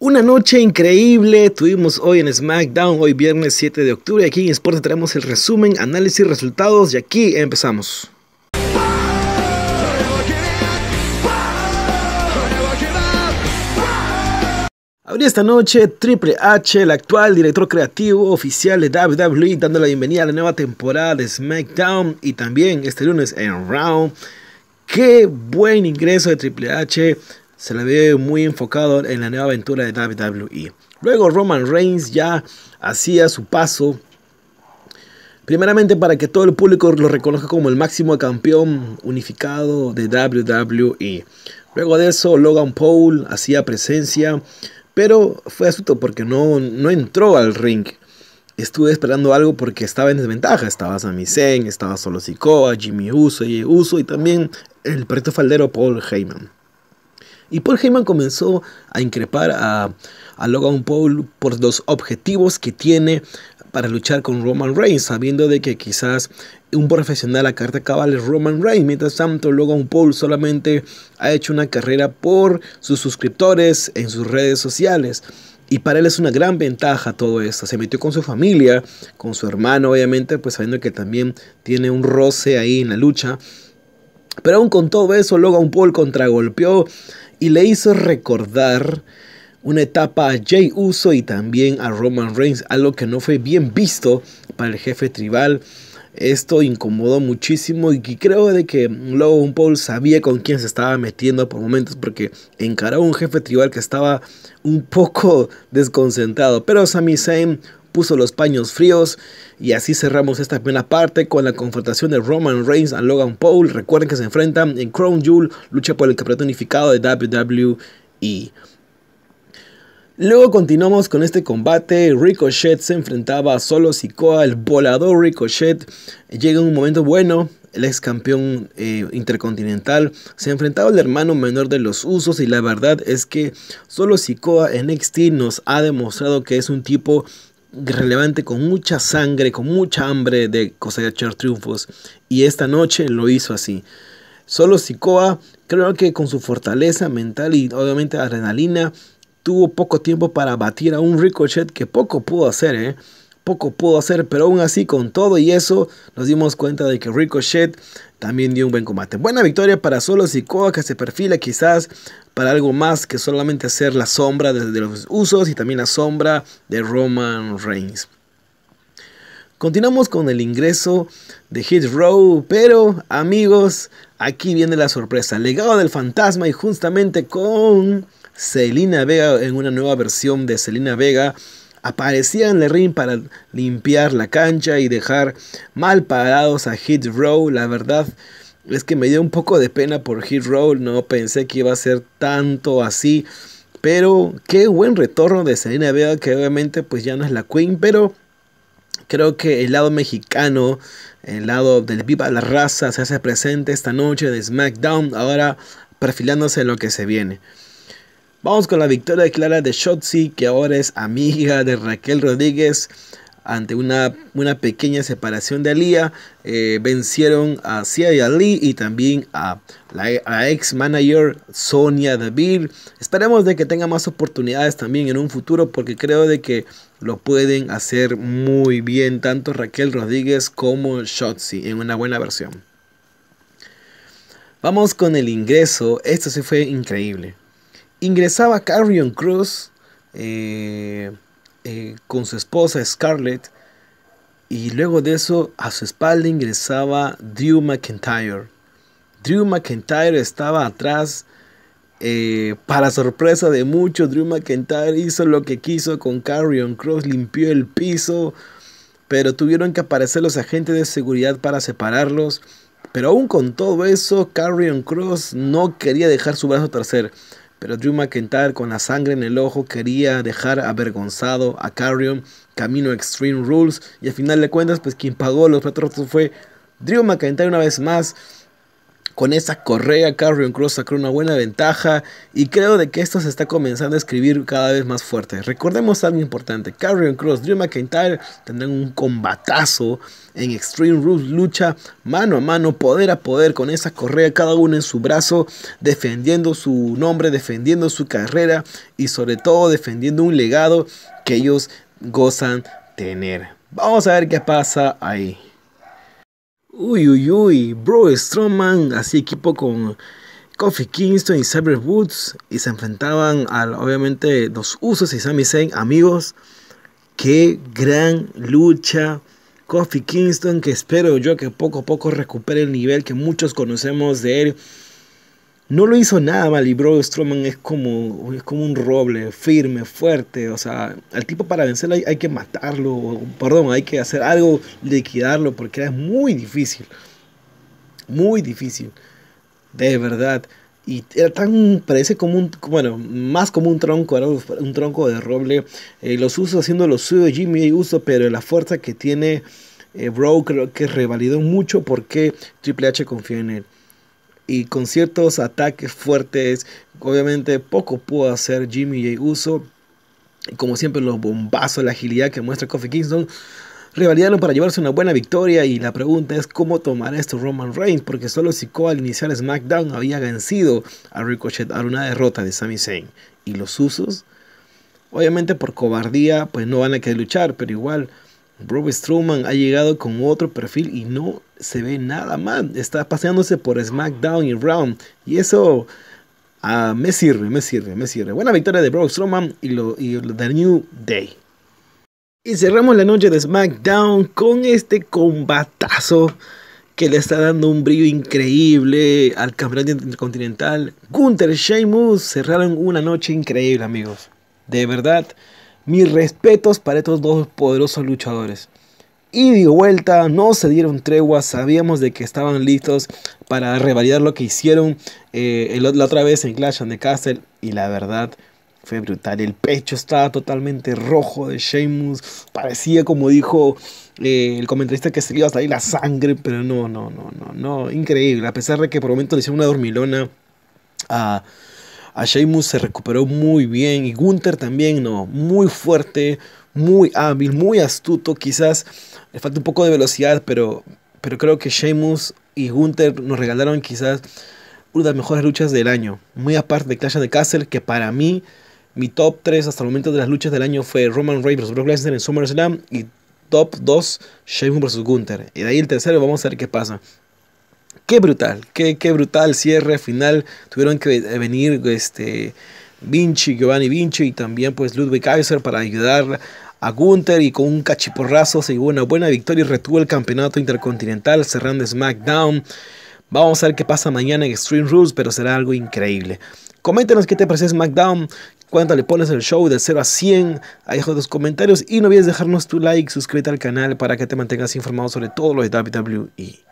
Una noche increíble tuvimos hoy en SmackDown, hoy viernes 7 de octubre. Aquí en Sports tenemos el resumen, análisis, resultados y aquí empezamos. Habría esta noche Triple H, el actual director creativo oficial de WWE, dándole la bienvenida a la nueva temporada de SmackDown y también este lunes en Raw. Qué buen ingreso de Triple H se le ve muy enfocado en la nueva aventura de WWE. Luego Roman Reigns ya hacía su paso, primeramente para que todo el público lo reconozca como el máximo campeón unificado de WWE. Luego de eso Logan Paul hacía presencia, pero fue asunto porque no, no entró al ring. Estuve esperando algo porque estaba en desventaja. Estaba Sami Zayn, estaba Solo Sikoa, Jimmy Uso y Uso y también el preto faldero Paul Heyman. Y Paul Heyman comenzó a increpar a, Logan Paul por los objetivos que tiene para luchar con Roman Reigns, sabiendo de que quizás un profesional a carta cabal es Roman Reigns, mientras tanto Logan Paul solamente ha hecho una carrera por sus suscriptores en sus redes sociales. Y para él es una gran ventaja todo esto. Se metió con su familia, con su hermano, obviamente, pues sabiendo que también tiene un roce ahí en la lucha. Pero aún con todo eso, Logan Paul contragolpeó y le hizo recordar una etapa a Jay Uso y también a Roman Reigns, algo que no fue bien visto para el jefe tribal. Esto incomodó muchísimo y creo de que Logan Paul sabía con quién se estaba metiendo por momentos porque encaró a un jefe tribal que estaba un poco desconcentrado. Pero Sami Zayn puso los paños fríos. Y así cerramos esta primera parte con la confrontación de Roman Reigns a Logan Paul. Recuerden que se enfrentan en Crown Jewel, lucha por el campeonato unificado de WWE. Luego continuamos con este combate. Ricochet se enfrentaba a Solo Sikoa, el volador Ricochet. Llega un momento bueno. El ex campeón eh, intercontinental se enfrentaba al hermano menor de los usos. Y la verdad es que Solo Sikoa en NXT nos ha demostrado que es un tipo relevante con mucha sangre, con mucha hambre de cosechar triunfos. Y esta noche lo hizo así. Solo Sikoa, creo que con su fortaleza mental y obviamente adrenalina, tuvo poco tiempo para batir a un Ricochet que poco pudo hacer, ¿eh? Poco pudo hacer, pero aún así, con todo y eso, nos dimos cuenta de que Ricochet también dio un buen combate. Buena victoria para Solo y que se perfila quizás para algo más que solamente hacer la sombra de, los usos y también la sombra de Roman Reigns. Continuamos con el ingreso de Hit Row, pero amigos, aquí viene la sorpresa. Legado del fantasma y justamente con Selena Vega en una nueva versión de Selena Vega aparecía en el ring para limpiar la cancha y dejar mal parados a Hit Row. La verdad es que me dio un poco de pena por Hit Row, no pensé que iba a ser tanto así. Pero qué buen retorno de Serena Vega, que obviamente pues ya no es la Queen, pero creo que el lado mexicano, el lado del Viva la Raza se hace presente esta noche de SmackDown, ahora perfilándose en lo que se viene. Vamos con la victoria clara de Shotzi, que ahora es amiga de Raquel Rodríguez. Ante una, una pequeña separación de Alía, eh, vencieron a Cia y Ali y también a la ex manager Sonia David. Esperemos de que tenga más oportunidades también en un futuro porque creo de que lo pueden hacer muy bien tanto Raquel Rodríguez como Shotzi en una buena versión. Vamos con el ingreso, esto se fue increíble ingresaba Carrion Cross eh, eh, con su esposa Scarlett y luego de eso a su espalda ingresaba Drew McIntyre. Drew McIntyre estaba atrás. Eh, para sorpresa de muchos, Drew McIntyre hizo lo que quiso con Carrion Cross, limpió el piso, pero tuvieron que aparecer los agentes de seguridad para separarlos. Pero aún con todo eso, Carrion Cross no quería dejar su brazo tercer pero Drew McIntyre con la sangre en el ojo quería dejar avergonzado a Carrion camino Extreme Rules y al final de cuentas pues quien pagó los platos fue Drew McIntyre una vez más con esa correa Carrion Cross sacó una buena ventaja y creo de que esto se está comenzando a escribir cada vez más fuerte. Recordemos algo importante, Carrion Cross, Drew McIntyre tendrán un combatazo en Extreme Rules, lucha mano a mano, poder a poder con esa correa cada uno en su brazo, defendiendo su nombre, defendiendo su carrera y sobre todo defendiendo un legado que ellos gozan tener. Vamos a ver qué pasa ahí. Uy, uy, uy, Bro Strowman, así equipo con Coffee Kingston y Cyber Woods, y se enfrentaban a obviamente los Usos y Sami Zayn, amigos. Qué gran lucha. Coffee Kingston, que espero yo que poco a poco recupere el nivel que muchos conocemos de él no lo hizo nada mal y Bro Strowman es como, como un roble, firme, fuerte, o sea, al tipo para vencerlo hay, que matarlo, perdón, hay que hacer algo, liquidarlo, porque es muy difícil, muy difícil, de verdad. Y era tan, parece como un, bueno, más como un tronco, era un tronco de roble. Eh, los uso haciendo los suyo, Jimmy y Uso, pero la fuerza que tiene eh, Bro creo que revalidó mucho porque Triple H confía en él y con ciertos ataques fuertes. Obviamente poco pudo hacer Jimmy J. Uso. como siempre los bombazos, la agilidad que muestra Kofi Kingston rivalizaron para llevarse una buena victoria y la pregunta es cómo tomar esto Roman Reigns porque solo Siko al iniciar SmackDown había vencido a Ricochet a una derrota de Sami Zayn y los usos obviamente por cobardía pues no van a querer luchar pero igual Rob Strowman ha llegado con otro perfil y no se ve nada más. Está paseándose por SmackDown y Raw. Y eso ah, me sirve, me sirve, me sirve. Buena victoria de Rob Strowman y, The New Day. Y cerramos la noche de SmackDown con este combatazo que le está dando un brillo increíble al campeonato intercontinental. Gunther y Sheamus cerraron una noche increíble, amigos. De verdad. Mis respetos para estos dos poderosos luchadores. Y de vuelta, no se dieron tregua, sabíamos de que estaban listos para revalidar lo que hicieron eh, la otra vez en Clash of the Castle. Y la verdad, fue brutal. El pecho estaba totalmente rojo de Sheamus. Parecía como dijo eh, el comentarista que se le iba la sangre. Pero no, no, no, no, no. Increíble. A pesar de que por momento le hicieron una dormilona a. Sheamus se recuperó muy bien y Gunther también, ¿no? Muy fuerte, muy hábil, muy astuto. Quizás le falta un poco de velocidad, pero, pero creo que Sheamus y Gunther nos regalaron quizás una de las mejores luchas del año. Muy aparte de Clash of the Castle, que para mí, mi top 3 hasta el momento de las luchas del año fue Roman Reigns vs. Brock Lesnar en SummerSlam y top 2 Sheamus vs. Gunther. Y de ahí el tercero vamos a ver qué pasa qué brutal, qué, brutal cierre final. Tuvieron que venir este, Vinci, Giovanni Vinci y también pues Ludwig Kaiser para ayudar a Gunther y con un cachiporrazo se llevó una buena victoria y retuvo el campeonato intercontinental cerrando SmackDown. Vamos a ver qué pasa mañana en Extreme Rules, pero será algo increíble. Coméntanos qué te parece SmackDown, cuánto le pones el show de 0 a 100, ahí deja tus comentarios y no olvides dejarnos tu like, suscríbete al canal para que te mantengas informado sobre todo lo de WWE.